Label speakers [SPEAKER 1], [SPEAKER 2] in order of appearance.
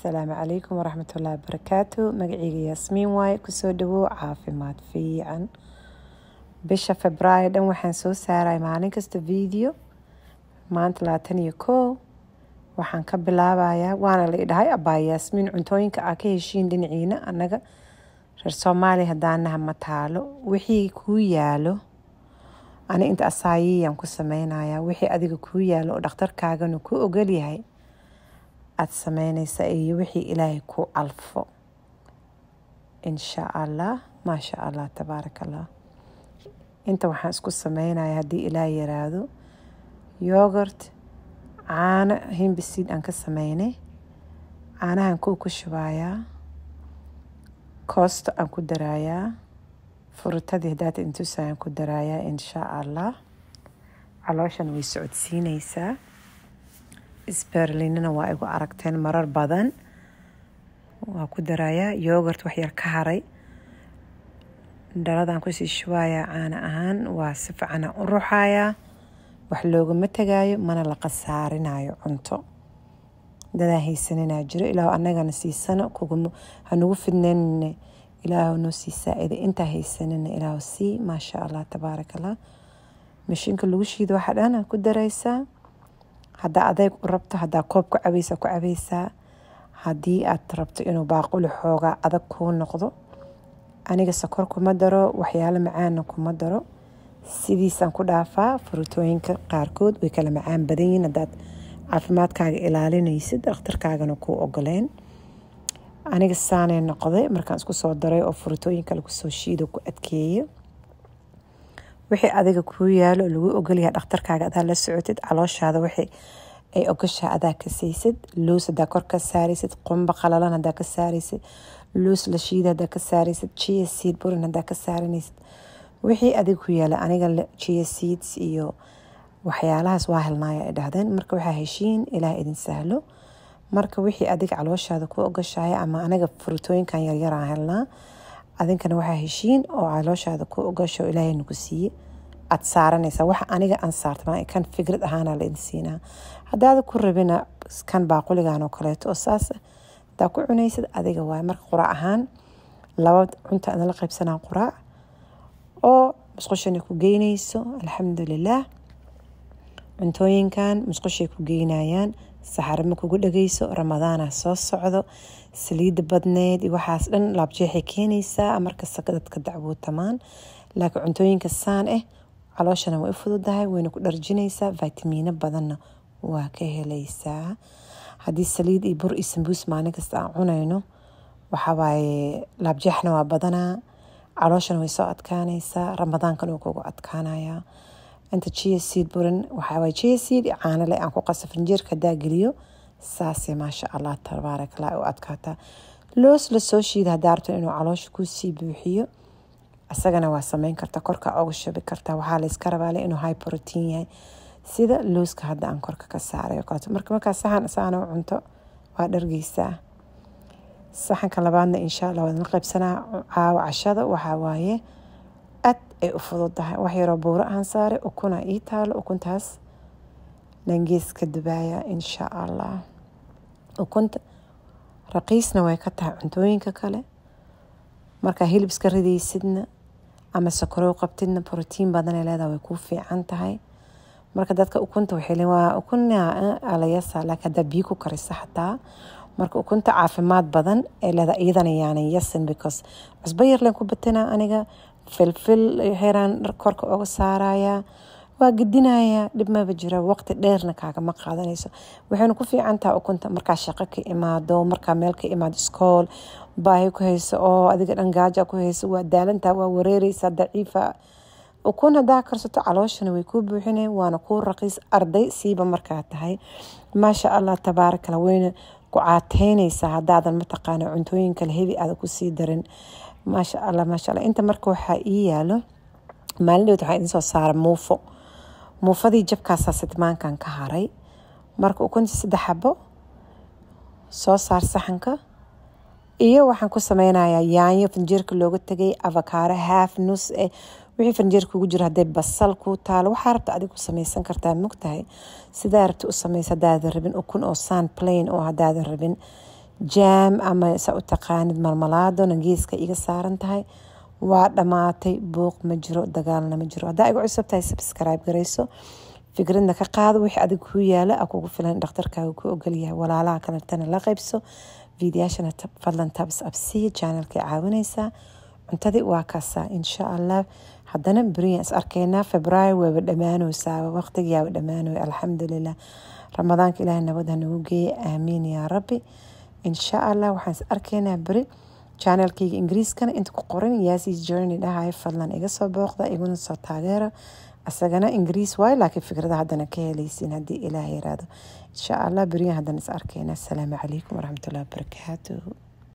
[SPEAKER 1] asalaamu calaykum waraxmatullaahi wabarakaatu magaceyga yaasmiin waaye kusoo dhawow caafimaad fiican bisha febraayo dhan waxaan soo saaray maalin kasta video maanta labaatan iyo koow waxaan ka bilaabayaa waana la idhahay abaay yaasmiin cuntooyinka aa ka heshiin dhinaciina annaga reer soomaaliya haddaanaha ma taalo wixii kuu yaalo ani inta asaayiyan ku sameynayaa wixii adiga kuu yaalo oo dhakhtarkaaganu ku ogolyahay aad sameyneysa iyo wixii ilaahay ku alfo insha allah maasha allah tabaaraka allah inta waxaan isku sameynaya haddii ilaah yaraado yogurt caano himbisiid aan ka sameynay caanahan kow ku shubaayaa koosto aan ku daraayaa furutadii hadaata intusaan ku daraayaa in allah calooshan way socodsiinaysaa sberlinna waa igu aragteen marar badan waa ku darayaa yoogurt waxyar ka haray dhaladan kusii shubaaya caana ahaan waa si fiicana u ruxayaa wax loogama tagaayo mana la khasaarinayo cunto dadaa haysaninaa jiro ilaahu annagana siisano kuguma hanugu fidnaynine ilaahu noo siisaa ida intaa haysanina ilaahu sii maasha allah tabaaraka allah mashiinka lagu shiido waxaa dhana ku daraysaa hadaa adeeg rabto hadaa koob ku cabeysa ku cabaysaa hadii aad rabto inuu baaquli xoogaa adag kuu noqdo aniga sokor kuma daro waxyaalo macaanna kuma daro sidiisaan ku dhaafaa furutooyinka qaarkood way kala macaan badan yihiin hadaad caafimaadkaaga ilaalinaysid dakhtarkaagana kuu ogoleen aniga saanay noqday markaan isku soo daray oo furutooyin kale kusoo shiida ku adkeeya wixii adiga kuu yaalo lagu ogolyahay dhakhtarkaaga adaa la socotid calooshaada wixii ay ogashaa adaa ka siisid luus hadaa kor ka saaraysid qumba qalalan hadaa ka saaraysid luus la shiida hadaa ka saaraysid jiya burin hadaa ka saaranaysid wixii adiga ku yaala aniga jiya iyo waxyaalahaas waa helnaaya ay dhahdeen marka waxaa heshiin ilaah idin sahlo marka wixii adiga calooshaada ku ogashaaya ama aniga furutooyinkan yaryar helnaa adinkana waxaa heshiin oo calooshaada ku ogasho ilaahay nagu siiye aad saaranaysaa waxa aniga aan saartama kan fikrad ahaana la idin haddaada ku rabina kan baaquligan oo kaleeto oo saas hadaa ku cunaysid adiga waay marka quraac ahaan laba cunta la qaybsanaa quraac oo musqushan ku geynayso alxamdulilaah cuntooyinkan musqushay ku geynayaan saxarama kugu dhageyso ramadaana ah soo socdo saliida badneed waxaas dhan laabjeexay keenaysaa markasta dadka dacwootamaan laakiin cuntooyinka saan ah eh, calooshana way u fududahay wayna ku dharjinaysaa vitamiino badanna waa ka helaysaa haddii saliid iyo bur iyo sambuus maalin kasta aan cunayno waxawaaye laabjeexna waa badanaa calooshana way soo adkaanaysaa ramadaankan uu kugu adkaanayaa inta jia seed burin waxaawaye jia seed caano leh aan ku qaso firinjeerka hadaa geliyo saasee maasha allah tabaarakallah u adkaata loos lasoo shiida hadaa rabto inuu caloosha ku buuxiyo isagana waa sameyn karta korka oga shabi karta waxaa layska rabaale inuu high protein yahay sida looska hadda aan korka ka saarayo kaleeto marka markaa saxan saano cunto waa dhargeysaa saxanka labaadna insha allah waadna qaybsanaa caawa cashada waxaa waaye ay u fududahay wax yaroo buuro aan saare ukuna ii taalo ukuntaas langeeska dubaaya insha allah ukunta raqiisna way ka tahay cuntooyinka kale markaa hilibska ridaysidna ama sokorow qabtidna brotiin badanay leedaha way kuu fiican tahay marka dadka ukunta waxay leeyihin waa ukuna eh, alayasa laakiin haddaa biyo ku karisa xataa marka ukunta caafimaad badan ee leeda iyadana yaanan yasin because cusbo yar ku batanaa aniga filfil heeraan korka oga saaraya waa gadinaya dhibmaba jira waqti dheerna kaagama qaadanayso waxayna ku fiican taha ukunta markaa shaqo ka imaado markaa meel ka imaado iskool baahi ku hayso oo adiga dhangaaja ku hayso waa daalantaa waa wareereysaa daciifa ukun hadaa karsato calooshana way kuu buuxineen waana kuu raqiis arday siiba markaa tahay maasha allah tabaarakala weyne ku caateyneysa hadaadan mataqaana cuntooyinka hebi aada kusii darin maasha alla maasha alla inta marka waxaa ii yaalo maalindhood waxaa idin soo saara muufo muufadii jabkaasaa sidmaankan ka haray marka ukuntii saddex xabo soo saar saxanka iyo waxaan ku sameynayaa yaanyo fanjiirka looga tegay avakaaro haaf nus eh wixii fanjeerkugu jiro hadday basal ku taalo waxaa rabta adigu samaysan kartaa mogtahay sidaa rabta u samaysa hadaadan rabin ukun oo saan plain oo hadaadan ah rabin jaam ama saa u taqaanid malmalaado nangeeska iga saaran tahay waa dhammaatay buuq ma jiro dagaalna ma jiro haddaa igu cusub tahay subscribe garayso fikradna ka qaado wixii adiga kuu yaala a kugu filan dhakhtarkaaga ku ogolyahay walaalaha kaletana la qaybso fiidiyaashana fadlan tabs absiya janalkay caawinaysaa cuntadii waa kaasaa insha allah haddana beriyan is arkaynaa febraayo waaba dhammaanaysaa waqtigii yaaba alxamdulilah ramadaanka ilaahay nabada nagu geeya aamiin yaa rabbi insha allah waxaan is arkaynaa beri janalkayga ingiriiskana inta ku qoran yaasi journey dhahayo fadlan iga soo booqda iguna soo taageera asagana ingiriis waayo laakiin fikrada haddana ka helaysiin haddii ilaah yiraahdo insha allah beriyan haddana is arkaynaa asalaamu calaykum waraxmatullahi wabarakaatuhu